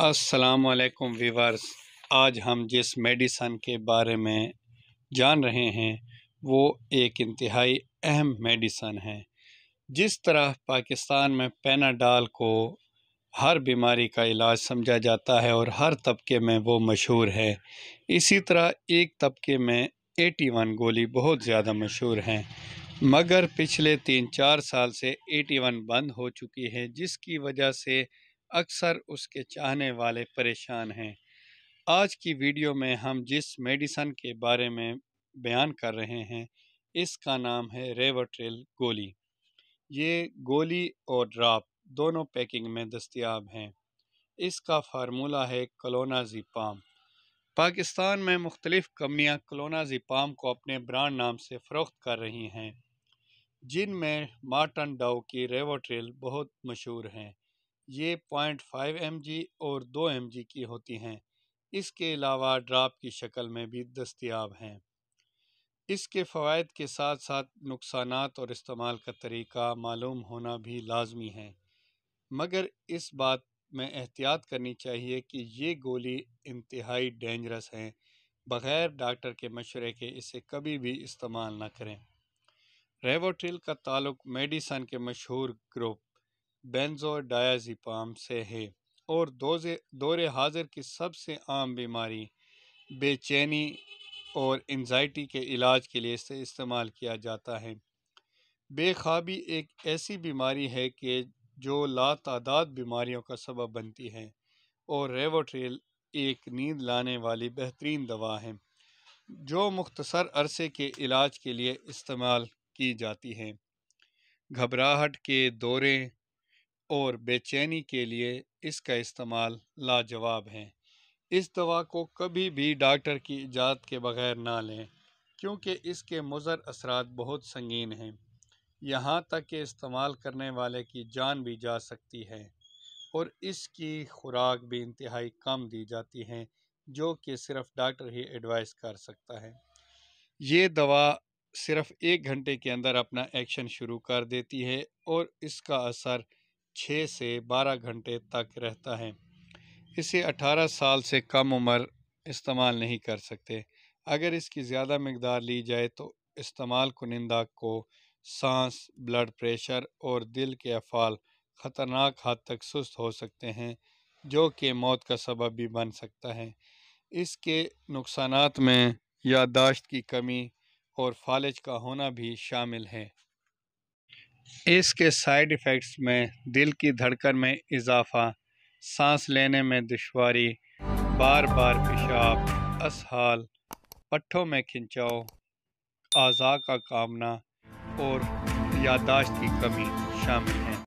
असलकम वीवर्स आज हम जिस मेडिसन के बारे में जान रहे हैं वो एक इंतहाई अहम मेडिसन है जिस तरह पाकिस्तान में पैनाडाल को हर बीमारी का इलाज समझा जाता है और हर तबके में वो मशहूर है इसी तरह एक तबके में एटी वन गोली बहुत ज़्यादा मशहूर है मगर पिछले तीन चार साल से एटी वन बंद हो चुकी है जिसकी वजह से अक्सर उसके चाहने वाले परेशान हैं आज की वीडियो में हम जिस मेडिसन के बारे में बयान कर रहे हैं इसका नाम है रेवट्रेल गोली ये गोली और ड्राप दोनों पैकिंग में दस्तियाब हैं इसका फार्मूला है कलोनाजीपाम पाकिस्तान में मुख्तलिफ़ कमियाँ कलोनाजीपाम को अपने ब्रांड नाम से फ़रोख्त कर रही हैं जिनमें मार्टन डाउ की रेवोट्रेल बहुत मशहूर हैं ये पॉइंट फाइव एम और दो एम की होती हैं इसके अलावा ड्राप की शक्ल में भी दस्तियाब हैं इसके फ़वाद के साथ साथ नुकसान और इस्तेमाल का तरीका मालूम होना भी लाजमी है मगर इस बात में एहतियात करनी चाहिए कि ये गोली इंतहाई डेंजरस हैं बग़ैर डॉक्टर के मशवरे के इसे कभी भी इस्तेमाल न करें रेवोट्रिल का ताल्लुक मेडिसन के मशहूर ग्रुप डायाजिपाम से है और दौरे हाजिर की सबसे आम बीमारी बेचैनी और एनजाइटी के इलाज के लिए इसे इस्तेमाल किया जाता है बेखाबी एक ऐसी बीमारी है कि जो लातादाद बीमारियों का सबब बनती है और रेवोट्रेल एक नींद लाने वाली बेहतरीन दवा है जो मुख्तसर अरसे के इलाज के लिए इस्तेमाल की जाती है घबराहट के दौरे और बेचैनी के लिए इसका इस्तेमाल लाजवाब है इस दवा को कभी भी डॉक्टर की इजाज़त के बगैर ना लें क्योंकि इसके मज़र असरात बहुत संगीन हैं यहाँ तक कि इस्तेमाल करने वाले की जान भी जा सकती है और इसकी खुराक भी इंतहाई कम दी जाती है जो कि सिर्फ डॉक्टर ही एडवाइस कर सकता है ये दवा सिर्फ एक घंटे के अंदर अपना एक्शन शुरू कर देती है और इसका असर छः से बारह घंटे तक रहता है इसे अठारह साल से कम उम्र इस्तेमाल नहीं कर सकते अगर इसकी ज़्यादा मकदार ली जाए तो इस्तेमाल कुनिंदा को सांस ब्लड प्रेशर और दिल के अफाल ख़तरनाक हद तक सुस्त हो सकते हैं जो कि मौत का सबब भी बन सकता है इसके नुकसान में याददाश्त की कमी और फालिज का होना भी शामिल है इसके साइड इफ़ेक्ट्स में दिल की धड़कन में इजाफा सांस लेने में दुशारी बार बार पेशाब असहाल पट्ठों में खिंचाव अज़ा का कामना और यादाश्त की कमी शामिल हैं